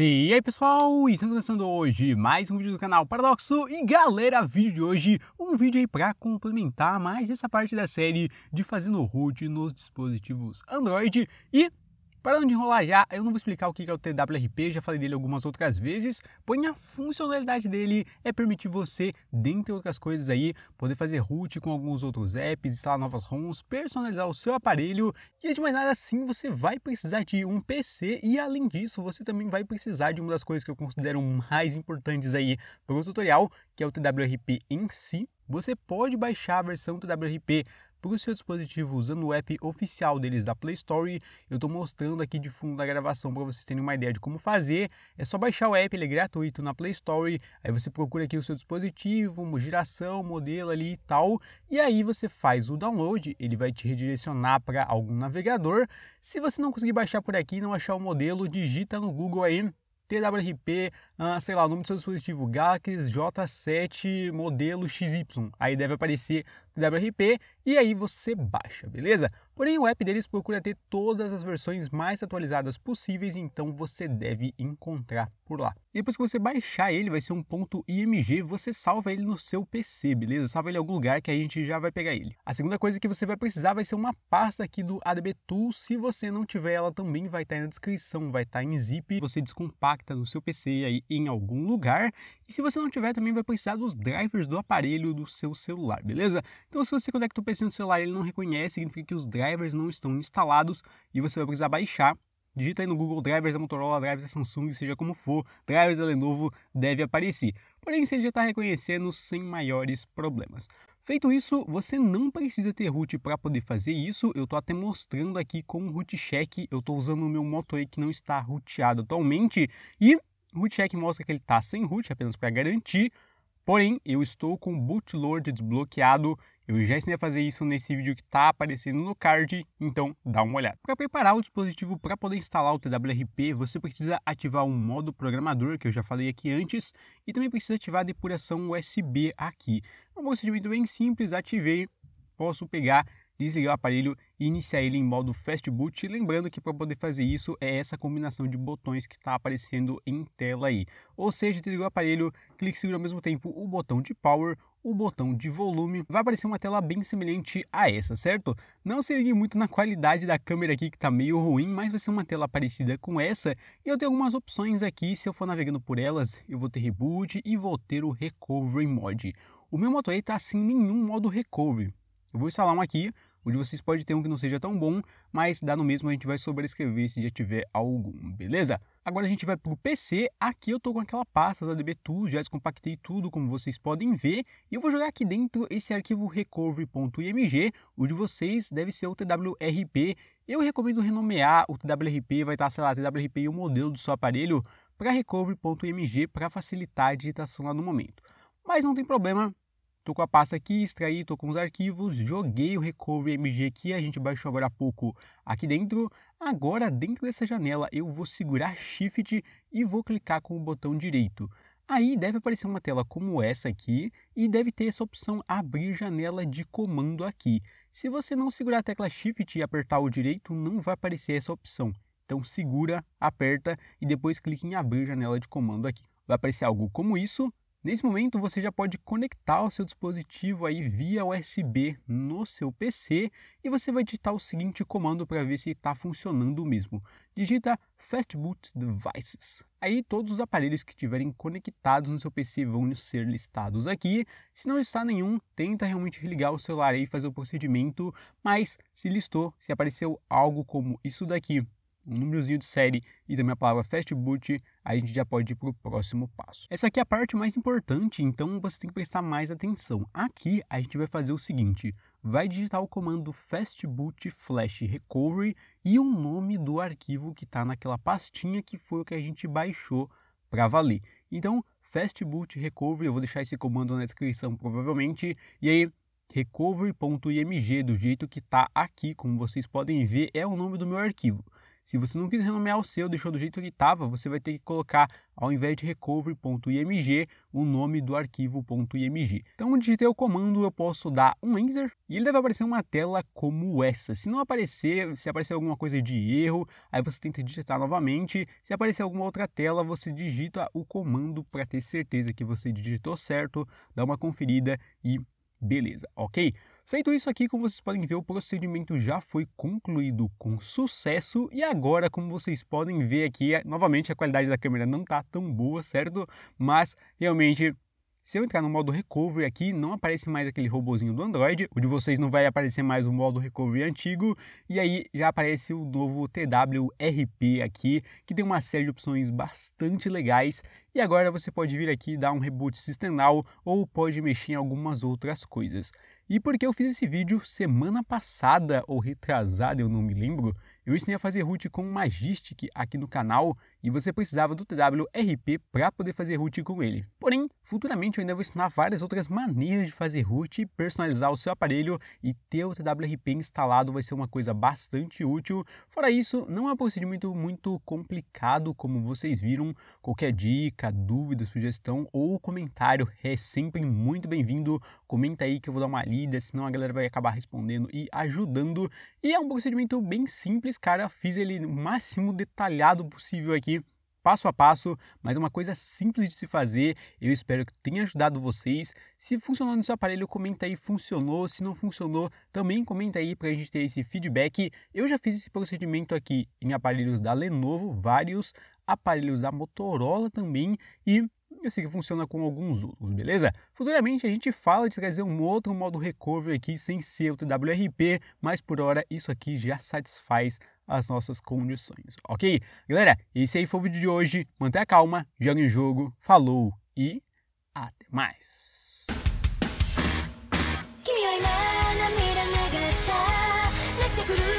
E aí pessoal, estamos começando hoje mais um vídeo do canal Paradoxo e galera, vídeo de hoje, um vídeo aí para complementar mais essa parte da série de fazendo root nos dispositivos Android e para não enrolar já, eu não vou explicar o que é o TWRP, já falei dele algumas outras vezes, porém a funcionalidade dele é permitir você, dentre outras coisas aí, poder fazer root com alguns outros apps, instalar novas ROMs, personalizar o seu aparelho e de mais nada assim você vai precisar de um PC e além disso você também vai precisar de uma das coisas que eu considero mais importantes aí para o tutorial, que é o TWRP em si. Você pode baixar a versão TWRP para o seu dispositivo usando o app oficial deles da Play Store. Eu estou mostrando aqui de fundo da gravação para vocês terem uma ideia de como fazer. É só baixar o app, ele é gratuito na Play Store. Aí você procura aqui o seu dispositivo, geração, modelo ali e tal. E aí você faz o download, ele vai te redirecionar para algum navegador. Se você não conseguir baixar por aqui e não achar o modelo, digita no Google aí TWRP, ah, sei lá, o nome do seu dispositivo, Galaxy J7 modelo XY. Aí deve aparecer WRP e aí você baixa, beleza? Porém, o app deles procura ter todas as versões mais atualizadas possíveis, então você deve encontrar por lá. Depois que você baixar ele, vai ser um ponto .img, você salva ele no seu PC, beleza? Salva ele em algum lugar que a gente já vai pegar ele. A segunda coisa que você vai precisar vai ser uma pasta aqui do ADB tool. se você não tiver ela também vai estar na descrição, vai estar em zip, você descompacta no seu PC aí em algum lugar. E se você não tiver também vai precisar dos drivers do aparelho do seu celular, beleza? Então, se você conecta o PC no celular e ele não reconhece, significa que os drivers não estão instalados e você vai precisar baixar. Digita aí no Google drivers da Motorola, drivers da Samsung, seja como for, drivers da Lenovo deve aparecer. Porém, se ele já está reconhecendo sem maiores problemas. Feito isso, você não precisa ter root para poder fazer isso. Eu estou até mostrando aqui com o root check. Eu estou usando o meu Moto E que não está roteado atualmente. E root check mostra que ele está sem root, apenas para garantir. Porém, eu estou com o bootloader desbloqueado, eu já ensinei a fazer isso nesse vídeo que está aparecendo no card, então dá uma olhada. Para preparar o dispositivo para poder instalar o TWRP, você precisa ativar o modo programador, que eu já falei aqui antes, e também precisa ativar a depuração USB aqui. É um procedimento bem simples, ativei, posso pegar, desligar o aparelho e iniciar ele em modo fast boot. Lembrando que para poder fazer isso é essa combinação de botões que está aparecendo em tela aí. Ou seja, desliga o aparelho, clique e segura ao mesmo tempo o botão de power, o botão de volume, vai aparecer uma tela bem semelhante a essa, certo? Não se ligue muito na qualidade da câmera aqui que está meio ruim, mas vai ser uma tela parecida com essa e eu tenho algumas opções aqui, se eu for navegando por elas, eu vou ter reboot e vou ter o recovery mode. O meu Moto E está sem nenhum modo recovery. Eu vou instalar um aqui, o de vocês pode ter um que não seja tão bom, mas dá no mesmo, a gente vai sobrescrever se já tiver algum, beleza? Agora a gente vai pro PC, aqui eu estou com aquela pasta da DB Tools, já descompactei tudo como vocês podem ver, e eu vou jogar aqui dentro esse arquivo recovery.img, o de vocês deve ser o TWRP, eu recomendo renomear o TWRP, vai estar, tá, sei lá, TWRP e o modelo do seu aparelho para recovery.img para facilitar a digitação lá no momento. Mas não tem problema, Estou com a pasta aqui, extraí, estou com os arquivos, joguei o Recovery MG que a gente baixou agora há pouco aqui dentro. Agora, dentro dessa janela, eu vou segurar Shift e vou clicar com o botão direito. Aí deve aparecer uma tela como essa aqui e deve ter essa opção abrir janela de comando aqui. Se você não segurar a tecla Shift e apertar o direito, não vai aparecer essa opção. Então segura, aperta e depois clique em abrir janela de comando aqui. Vai aparecer algo como isso, Nesse momento você já pode conectar o seu dispositivo aí via USB no seu PC e você vai digitar o seguinte comando para ver se está funcionando o mesmo. Digita Fastboot Devices. Aí todos os aparelhos que estiverem conectados no seu PC vão ser listados aqui. Se não está nenhum, tenta realmente ligar o celular e fazer o procedimento, mas se listou, se apareceu algo como isso daqui um númerozinho de série e também a palavra fast boot, a gente já pode ir para o próximo passo. Essa aqui é a parte mais importante, então você tem que prestar mais atenção. Aqui a gente vai fazer o seguinte, vai digitar o comando fastboot flash recovery e o nome do arquivo que está naquela pastinha que foi o que a gente baixou para valer. Então, fastboot recovery, eu vou deixar esse comando na descrição provavelmente, e aí recovery.img do jeito que está aqui, como vocês podem ver, é o nome do meu arquivo. Se você não quis renomear o seu, deixou do jeito que estava, você vai ter que colocar, ao invés de recovery.img, o nome do arquivo.img. Então, digitei o comando, eu posso dar um enter e ele deve aparecer uma tela como essa. Se não aparecer, se aparecer alguma coisa de erro, aí você tenta digitar novamente. Se aparecer alguma outra tela, você digita o comando para ter certeza que você digitou certo, dá uma conferida e Beleza, ok? Feito isso aqui, como vocês podem ver, o procedimento já foi concluído com sucesso e agora, como vocês podem ver aqui, é, novamente a qualidade da câmera não está tão boa, certo? Mas realmente se eu entrar no modo Recovery aqui, não aparece mais aquele robozinho do Android, o de vocês não vai aparecer mais o modo Recovery antigo, e aí já aparece o novo TWRP aqui, que tem uma série de opções bastante legais, e agora você pode vir aqui dar um reboot System Now, ou pode mexer em algumas outras coisas. E porque eu fiz esse vídeo semana passada ou retrasada, eu não me lembro, eu ensinei a fazer root com Magistic aqui no canal e você precisava do TWRP para poder fazer root com ele. Porém, futuramente eu ainda vou ensinar várias outras maneiras de fazer root, personalizar o seu aparelho e ter o TWRP instalado vai ser uma coisa bastante útil. Fora isso, não é um procedimento muito complicado como vocês viram. Qualquer dica, dúvida, sugestão ou comentário é sempre muito bem-vindo. Comenta aí que eu vou dar uma lida, senão a galera vai acabar respondendo e ajudando. E é um procedimento bem simples, cara. Fiz ele o máximo detalhado possível aqui passo a passo, mas é uma coisa simples de se fazer. Eu espero que tenha ajudado vocês. Se funcionou no seu aparelho, comenta aí funcionou. Se não funcionou, também comenta aí para a gente ter esse feedback. Eu já fiz esse procedimento aqui em aparelhos da Lenovo, vários aparelhos da Motorola também e eu sei que funciona com alguns outros, beleza? Futuramente a gente fala de trazer um outro modo recovery aqui sem ser o TWRP, mas por hora isso aqui já satisfaz as nossas condições, ok? Galera, esse aí foi o vídeo de hoje. Mantenha calma, joga em jogo, falou e até mais! Give me